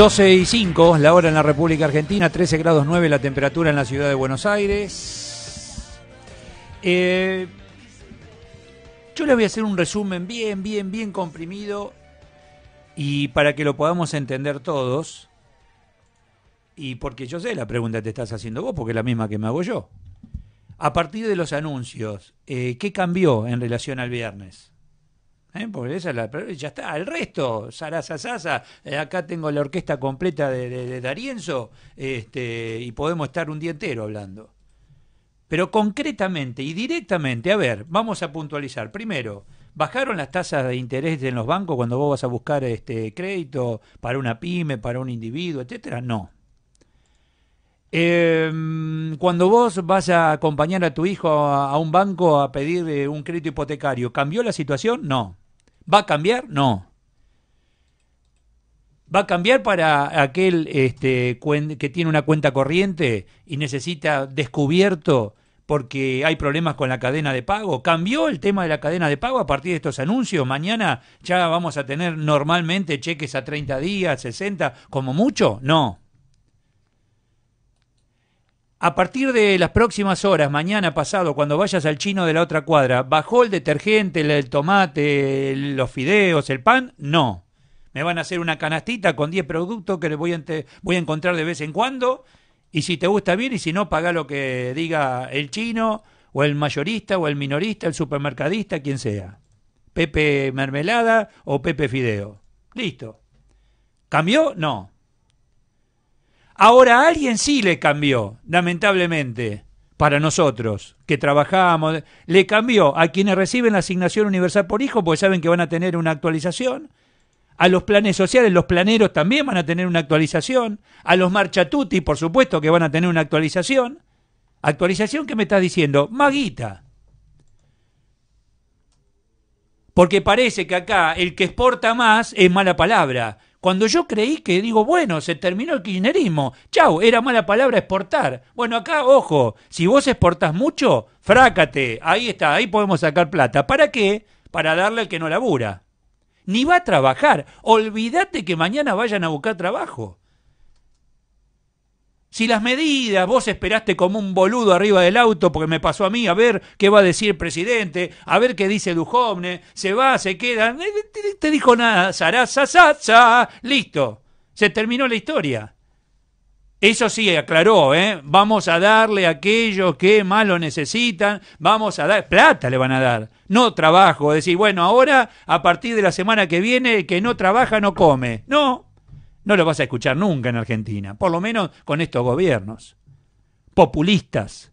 12 y 5, la hora en la República Argentina, 13 grados 9 la temperatura en la ciudad de Buenos Aires. Eh, yo les voy a hacer un resumen bien, bien, bien comprimido y para que lo podamos entender todos. Y porque yo sé la pregunta que te estás haciendo vos, porque es la misma que me hago yo. A partir de los anuncios, eh, ¿qué cambió en relación al viernes? ¿Eh? esa la, ya está, al resto, Sarasasasa, sasa eh, acá tengo la orquesta completa de, Darienzo, este, y podemos estar un día entero hablando. Pero concretamente y directamente, a ver, vamos a puntualizar. Primero, ¿bajaron las tasas de interés en los bancos cuando vos vas a buscar este crédito para una pyme, para un individuo, etcétera? No. Em, cuando vos vas a acompañar a tu hijo a, un banco a pedir eh, un crédito hipotecario, ¿cambió la situación? No. ¿Va a cambiar? No. ¿Va a cambiar para aquel este, que tiene una cuenta corriente y necesita descubierto porque hay problemas con la cadena de pago? ¿Cambió el tema de la cadena de pago a partir de estos anuncios? Mañana ya vamos a tener normalmente cheques a 30 días, 60, como mucho. No. A partir de las próximas horas, mañana pasado, cuando vayas al chino de la otra cuadra, ¿bajó el detergente, el, tomate, los fideos, el pan? No. Me van a hacer una canastita con 10 productos que les voy a, voy a encontrar de vez en cuando. Y si te gusta bien, y si no, paga lo que diga el chino, o el mayorista, o el minorista, el supermercadista, quien sea. Pepe Mermelada o Pepe Fideo. Listo. ¿Cambió? No. Ahora a alguien sí le cambió, lamentablemente, para nosotros que trabajamos, le cambió a quienes reciben la asignación universal por hijo, porque saben que van a tener una actualización, a los planes sociales, los planeros también van a tener una actualización, a los marchatuti, por supuesto, que van a tener una actualización. Actualización que me estás diciendo, maguita. Porque parece que acá el que exporta más es mala palabra. Cuando yo creí que digo, bueno, se terminó el kirchnerismo, chau, era mala palabra exportar. Bueno, acá, ojo, si vos exportás mucho, frácate, ahí está, ahí podemos sacar plata. ¿Para qué? Para darle al que no labura. Ni va a trabajar. Olvídate que mañana vayan a buscar trabajo. Si las medidas, vos esperaste como un boludo arriba del auto porque me pasó a mí, a ver qué va a decir el presidente, a ver qué dice Dujovne, se va, se queda, eh, eh, te, dijo nada, sará, sa, listo, se terminó la historia. Eso sí, aclaró, ¿eh? vamos a darle a aquellos que más lo necesitan, vamos a dar, plata le van a dar, no trabajo, decir, bueno, ahora a partir de la semana que viene el que no trabaja no come, no, no lo vas a escuchar nunca en Argentina, por lo menos con estos gobiernos. Populistas.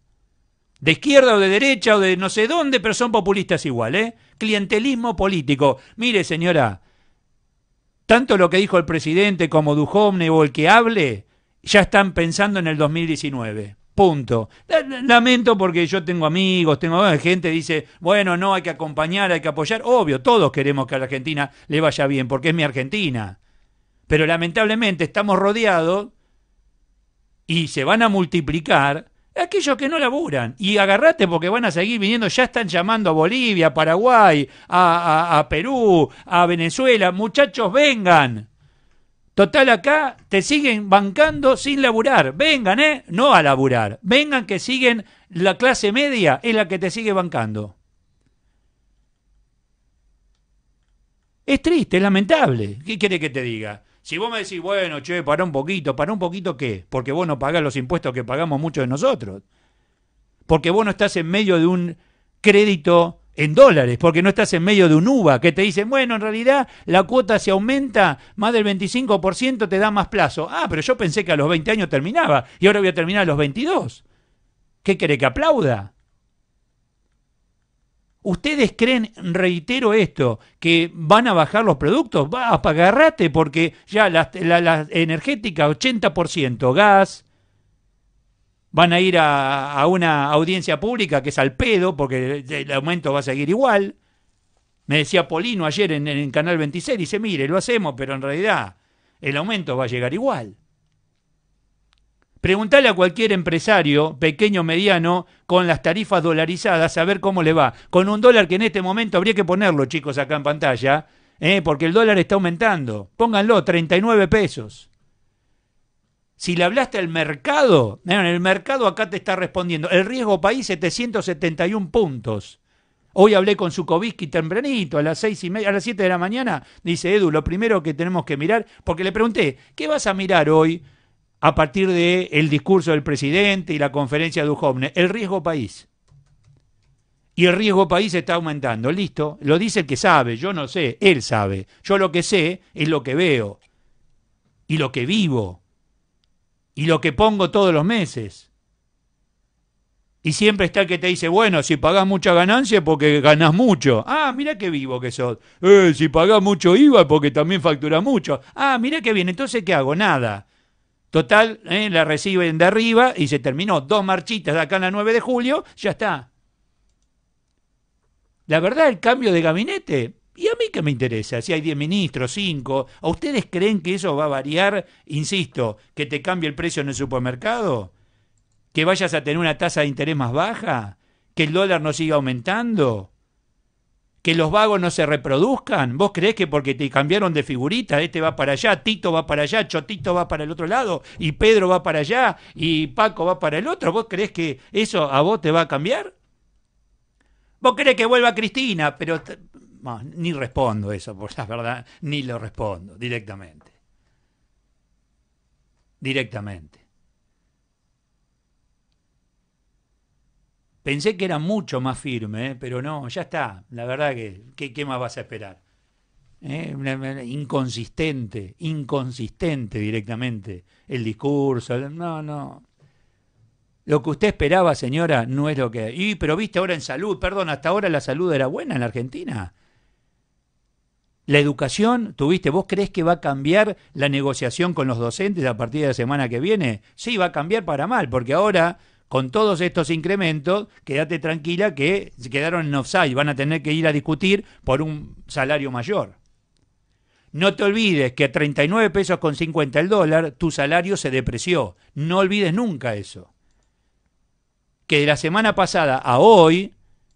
De izquierda o de derecha o de no sé dónde, pero son populistas igual, ¿eh? Clientelismo político. Mire, señora, tanto lo que dijo el presidente como Dujovne o el que hable, ya están pensando en el 2019. Punto. Lamento porque yo tengo amigos, tengo gente que dice, bueno, no, hay que acompañar, hay que apoyar. Obvio, todos queremos que a la Argentina le vaya bien, porque es mi Argentina. Pero lamentablemente estamos rodeados y se van a multiplicar aquellos que no laburan. Y agarrate porque van a seguir viniendo, ya están llamando a Bolivia, a Paraguay, a, Perú, a Venezuela. Muchachos, vengan. Total, acá te siguen bancando sin laburar. Vengan, ¿eh? No a laburar. Vengan que siguen, la clase media es la que te sigue bancando. Es triste, es lamentable. ¿Qué quiere que te diga? Si vos me decís, bueno, che, para un poquito, para un poquito qué? Porque vos no pagás los impuestos que pagamos muchos de nosotros. Porque vos no estás en medio de un crédito en dólares, porque no estás en medio de un UVA, que te dicen, bueno, en realidad la cuota se aumenta más del 25%, te da más plazo. Ah, pero yo pensé que a los 20 años terminaba y ahora voy a terminar a los 22. ¿Qué quiere que aplauda? ¿Ustedes creen, reitero esto, que van a bajar los productos? Va, agarrate porque ya la, energética 80% gas, van a ir a, una audiencia pública que es al pedo porque el aumento va a seguir igual. Me decía Polino ayer en, en Canal 26, dice, mire, lo hacemos, pero en realidad el aumento va a llegar igual. Preguntale a cualquier empresario, pequeño o mediano, con las tarifas dolarizadas, a ver cómo le va. Con un dólar que en este momento habría que ponerlo, chicos, acá en pantalla, ¿eh? porque el dólar está aumentando. Pónganlo, 39 pesos. Si le hablaste al mercado, el mercado acá te está respondiendo. El riesgo país, 771 puntos. Hoy hablé con Sukovitsky tempranito, a las seis y media, a las 7 de la mañana. Dice Edu, lo primero que tenemos que mirar, porque le pregunté, ¿qué vas a mirar hoy? a partir del el discurso del presidente y la conferencia de Ujovne, el riesgo país. Y el riesgo país está aumentando. Listo, lo dice el que sabe, yo no sé, él sabe. Yo lo que sé es lo que veo y lo que vivo y lo que pongo todos los meses. Y siempre está el que te dice, bueno, si pagás mucha ganancia porque ganás mucho. Ah, mira qué vivo que sos. Eh, si pagás mucho IVA porque también factura mucho. Ah, mira qué bien. Entonces, ¿qué hago? Nada. Total, eh, la reciben de arriba y se terminó. Dos marchitas acá en la 9 de julio, ya está. La verdad, el cambio de gabinete, ¿y a mí qué me interesa? Si hay 10 ministros, 5, ¿a ustedes creen que eso va a variar? Insisto, que te cambie el precio en el supermercado, que vayas a tener una tasa de interés más baja, que el dólar no siga aumentando que los vagos no se reproduzcan? ¿Vos crees que porque te cambiaron de figurita, este va para allá, Tito va para allá, Chotito va para el otro lado, y Pedro va para allá, y Paco va para el otro? ¿Vos crees que eso a vos te va a cambiar? ¿Vos crees que vuelva Cristina? Pero ni respondo eso, por la verdad, ni lo respondo directamente. Directamente. Pensé que era mucho más firme, ¿eh? pero no, ya está. La verdad que, ¿qué, más vas a esperar? ¿Eh? Inconsistente, inconsistente directamente el discurso. No, no. Lo que usted esperaba, señora, no es lo que... Y, pero viste ahora en salud, perdón, hasta ahora la salud era buena en la Argentina. La educación, tuviste, ¿vos crees que va a cambiar la negociación con los docentes a partir de la semana que viene? Sí, va a cambiar para mal, porque ahora con todos estos incrementos, quédate tranquila que quedaron en offside, van a tener que ir a discutir por un salario mayor. No te olvides que a 39 pesos con 50 el dólar tu salario se depreció. No olvides nunca eso. Que de la semana pasada a hoy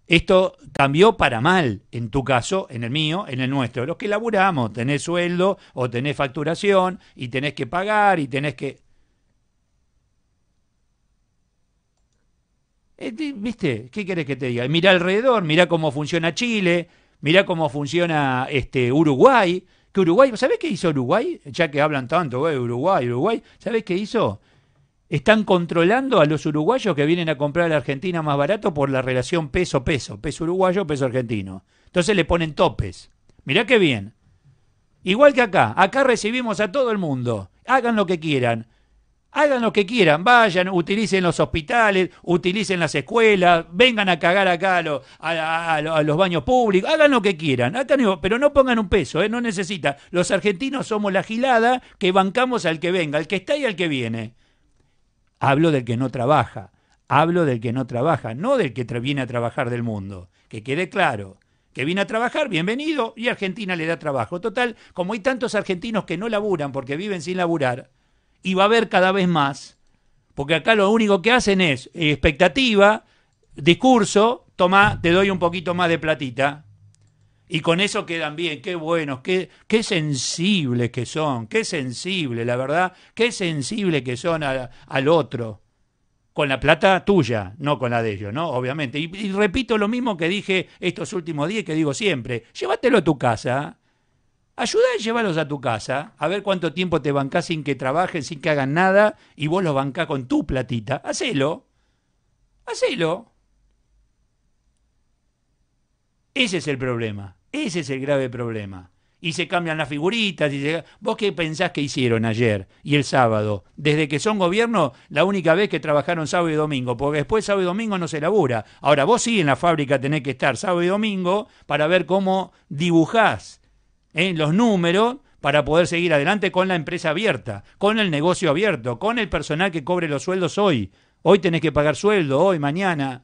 esto cambió para mal, en tu caso, en el mío, en el nuestro. Los que laburamos, tenés sueldo o tenés facturación y tenés que pagar y tenés que... Eh, ¿Viste? ¿Qué querés que te diga? Mira alrededor, mira cómo funciona Chile, mira cómo funciona este, Uruguay. Que Uruguay, ¿sabés qué hizo Uruguay? Ya que hablan tanto, de eh, Uruguay, Uruguay, ¿sabés qué hizo? Están controlando a los uruguayos que vienen a comprar a la Argentina más barato por la relación peso-peso, peso uruguayo, peso argentino. Entonces le ponen topes. Mirá qué bien. Igual que acá, acá recibimos a todo el mundo. Hagan lo que quieran hagan lo que quieran, vayan, utilicen los hospitales, utilicen las escuelas, vengan a cagar acá a, los baños públicos, hagan lo que quieran, acá no, pero no pongan un peso, ¿eh? no necesita. Los argentinos somos la gilada que bancamos al que venga, al que está y al que viene. Hablo del que no trabaja, hablo del que no trabaja, no del que viene a trabajar del mundo, que quede claro que viene a trabajar, bienvenido, y Argentina le da trabajo. Total, como hay tantos argentinos que no laburan porque viven sin laburar, y va a haber cada vez más, porque acá lo único que hacen es eh, expectativa, discurso, toma, te doy un poquito más de platita. Y con eso quedan bien, qué buenos, qué, qué sensibles que son, qué sensible, la verdad, qué sensible que son al otro. Con la plata tuya, no con la de ellos, ¿no? Obviamente. Y, repito lo mismo que dije estos últimos días que digo siempre, llévatelo a tu casa, ayuda a llevarlos a tu casa, a ver cuánto tiempo te bancás sin que trabajen, sin que hagan nada, y vos los bancás con tu platita. Hacelo. Hacelo. Ese es el problema. Ese es el grave problema. Y se cambian las figuritas. Y ¿Vos qué pensás que hicieron ayer y el sábado? Desde que son gobierno, la única vez que trabajaron sábado y domingo, porque después sábado y domingo no se labura. Ahora vos sí en la fábrica tenés que estar sábado y domingo para ver cómo dibujás en ¿eh? los números para poder seguir adelante con la empresa abierta, con el negocio abierto, con el personal que cobre los sueldos hoy. Hoy tenés que pagar sueldo, hoy, mañana.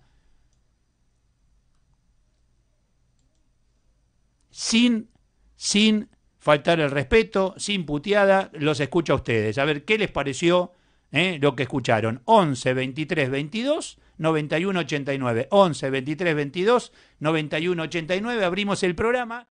Sin, sin faltar el respeto, sin puteada, los escucho a ustedes. A ver, ¿qué les pareció ¿eh? lo que escucharon? 11, 23, 22, 91, 89. 11, 23, 22, 91, 89. Abrimos el programa.